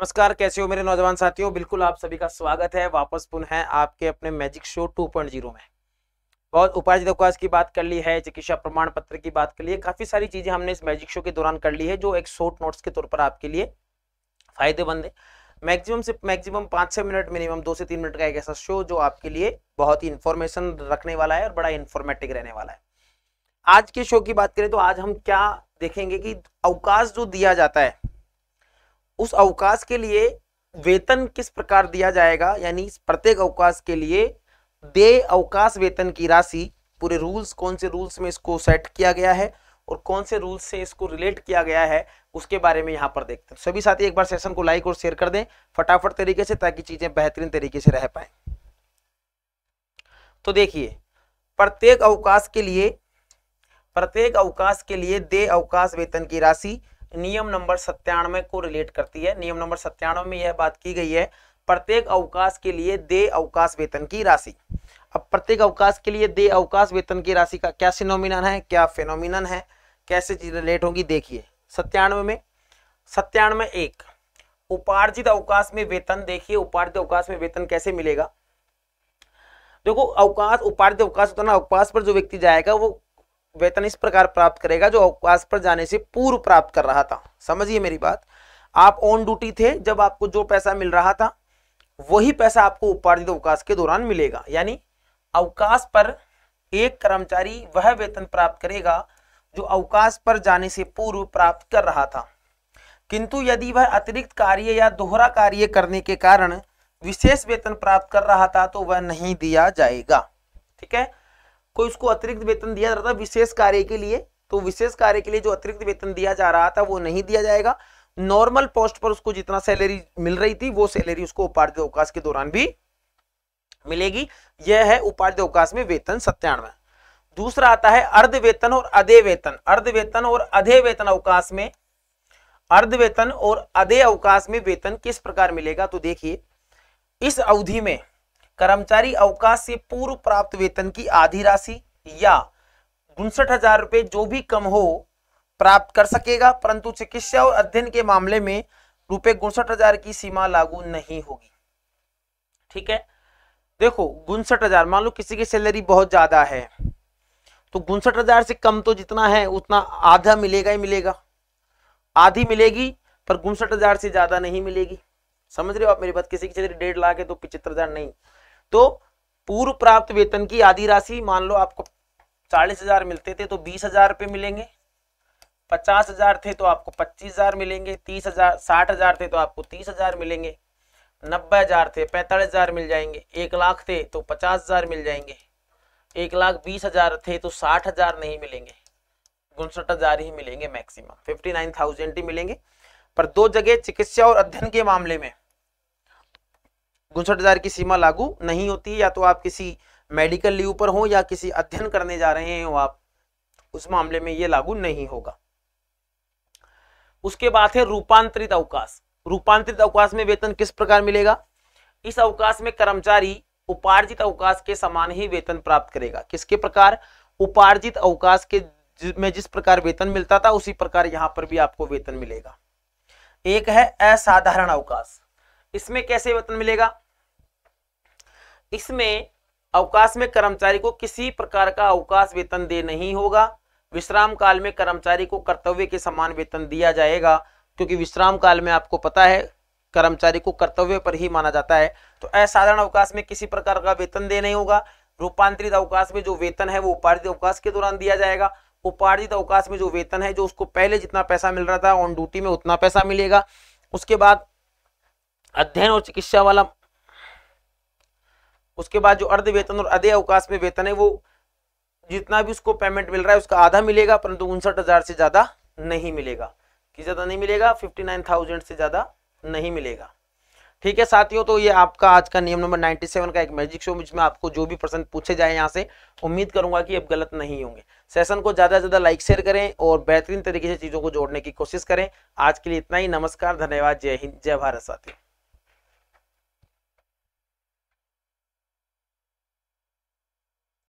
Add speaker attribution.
Speaker 1: नमस्कार कैसे हो मेरे नौजवान साथियों बिल्कुल आप सभी का स्वागत है वापस पुनः आपके अपने मैजिक शो 2.0 में बहुत उपार्जित अवकाश की बात कर ली है चिकित्सा प्रमाण पत्र की बात कर ली है काफी सारी चीजें हमने इस मैजिक शो के दौरान कर ली है जो एक शॉर्ट नोट्स के तौर पर आपके लिए फायदेमंद है मैक्सिमम से मैक्सिमम पाँच छः मिनट मिनिमम दो से तीन मिनट का एक ऐसा शो जो आपके लिए बहुत ही इन्फॉर्मेशन रखने वाला है और बड़ा इन्फॉर्मेटिव रहने वाला है आज के शो की बात करें तो आज हम क्या देखेंगे कि अवकाश जो दिया जाता है उस अवकाश के लिए वेतन किस प्रकार दिया जाएगा यानी प्रत्येक अवकाश के लिए दे अवकाश वेतन की राशि पूरे रूल्स कौन से रूल्स में इसको सेट किया गया है और कौन से रूल्स से इसको रिलेट किया गया है उसके बारे में यहाँ पर देखते हैं सभी साथी एक बार सेशन को लाइक और शेयर कर दें फटाफट तरीके से ताकि चीज़ें बेहतरीन तरीके से रह पाए तो देखिए प्रत्येक अवकाश के लिए प्रत्येक अवकाश के लिए दे अवकाश वेतन की राशि नियम नंबर सत्तानवे को रिलेट करती है नियम नंबर सत्तानवे में यह बात की गई है प्रत्येक अवकाश के लिए दे अवकाश वेतन की राशि अब प्रत्येक अवकाश के लिए दे अवकाश वेतन की राशि का क्या सिनोमिनन है क्या फेनोमिनन है कैसे चीज रिलेट होगी देखिए सत्तानवे में सत्तानवे एक उपार्जित अवकाश में वेतन देखिए उपार्जित अवकाश में वेतन कैसे मिलेगा देखो अवकाश उपार्जित अवकाश होता ना अवकाश पर जो व्यक्ति जाएगा वो वेतन इस प्रकार प्राप्त करेगा जो अवकाश पर जाने से पूर्व प्राप्त कर रहा था समझिए मेरी बात आप ऑन ड्यूटी थे जब आपको जो पैसा मिल रहा था वही पैसा आपको उपार्जित अवकाश के दौरान मिलेगा यानी अवकाश पर एक कर्मचारी वह वेतन प्राप्त करेगा जो अवकाश पर जाने से पूर्व प्राप्त कर रहा था किंतु यदि वह अतिरिक्त कार्य या दोहरा कार्य करने के कारण विशेष वेतन प्राप्त कर रहा था तो वह नहीं दिया जाएगा ठीक है कोई उसको अतिरिक्त वेतन दिया जा रहा था विशेष कार्य के लिए तो विशेष कार्य के लिए जो अतिरिक्त वेतन दिया जा रहा था वो नहीं दिया जाएगा नॉर्मल पोस्ट पर उसको जितना सैलरी मिल रही थी वो सैलरी उसको उपार्जित अवकाश के दौरान भी मिलेगी यह है उपार्जित अवकाश में वेतन सत्यानवे दूसरा आता है अर्ध वेतन और अधे वेतन अर्ध वेतन और अधे वेतन अवकाश में अर्ध वेतन और अधे अवकाश में वेतन किस प्रकार मिलेगा तो देखिए इस अवधि में कर्मचारी अवकाश से पूर्व प्राप्त वेतन की आधी राशि या उनसठ हजार रुपए जो भी कम हो प्राप्त कर सकेगा परंतु चिकित्सा और अध्ययन के मामले में रुपए उनसठ हजार की सीमा लागू नहीं होगी ठीक है देखो उनसठ हजार मान लो किसी की सैलरी बहुत ज्यादा है तो उनसठ हजार से कम तो जितना है उतना आधा मिलेगा ही मिलेगा आधी मिलेगी पर उनसठ हजार से ज्यादा नहीं मिलेगी समझ रहे हो आप मेरी बात किसी की सैलरी डेढ़ लाख है तो पिछहत्तर हजार नहीं तो पूर्व प्राप्त वेतन की आधी राशि मान लो आपको चालीस हजार मिलते थे तो बीस हजार रुपये मिलेंगे पचास हजार थे तो आपको पच्चीस हजार मिलेंगे तीस हजार साठ हजार थे तो आपको तीस हजार मिलेंगे नब्बे हजार थे पैंतालीस हजार मिल जाएंगे एक लाख थे तो पचास हजार मिल जाएंगे एक लाख बीस हजार थे तो साठ हजार नहीं मिलेंगे उनसठ हजार ही मिलेंगे मैक्सिमम फिफ्टी नाइन थाउजेंड ही मिलेंगे पर दो जगह चिकित्सा और अध्ययन के मामले में उनसठ हज़ार की सीमा लागू नहीं होती है या तो आप किसी मेडिकल लीव पर हो या किसी अध्ययन करने जा रहे हो आप उस मामले में ये लागू नहीं होगा उसके बाद है रूपांतरित अवकाश रूपांतरित अवकाश में वेतन किस प्रकार मिलेगा इस अवकाश में कर्मचारी उपार्जित अवकाश के समान ही वेतन प्राप्त करेगा किसके प्रकार उपार्जित अवकाश के में जिस प्रकार वेतन मिलता था उसी प्रकार यहां पर भी आपको वेतन मिलेगा एक है असाधारण अवकाश इसमें कैसे वेतन मिलेगा इसमें अवकाश में कर्मचारी को किसी प्रकार का अवकाश वेतन दे नहीं होगा विश्राम काल में कर्मचारी को कर्तव्य के समान वेतन दिया जाएगा क्योंकि विश्राम काल में आपको पता है कर्मचारी को कर्तव्य पर ही माना जाता है तो असाधारण अवकाश में किसी प्रकार का वेतन दे नहीं होगा रूपांतरित अवकाश में जो वेतन है वो उपार्जित अवकाश के दौरान दिया जाएगा उपार्जित अवकाश में जो वेतन है जो उसको पहले जितना पैसा मिल रहा था ऑन ड्यूटी में उतना पैसा मिलेगा उसके बाद अध्ययन और चिकित्सा वाला उसके बाद जो अर्ध वेतन और अधे अवकाश में वेतन है वो जितना भी उसको पेमेंट मिल रहा है उसका आधा मिलेगा परंतु उनसठ हजार से ज्यादा नहीं मिलेगा कि ज्यादा नहीं मिलेगा फिफ्टी नाइन थाउजेंड से ज्यादा नहीं मिलेगा ठीक है साथियों तो ये आपका आज का नियम नंबर 97 का एक मैजिक शो जिसमें आपको जो भी प्रश्न पूछे जाए यहाँ से उम्मीद करूंगा कि अब गलत नहीं होंगे सेशन को ज्यादा से ज्यादा लाइक शेयर करें और बेहतरीन तरीके से चीजों को जोड़ने की कोशिश करें आज के लिए इतना ही नमस्कार धन्यवाद जय हिंद जय भारत साथियों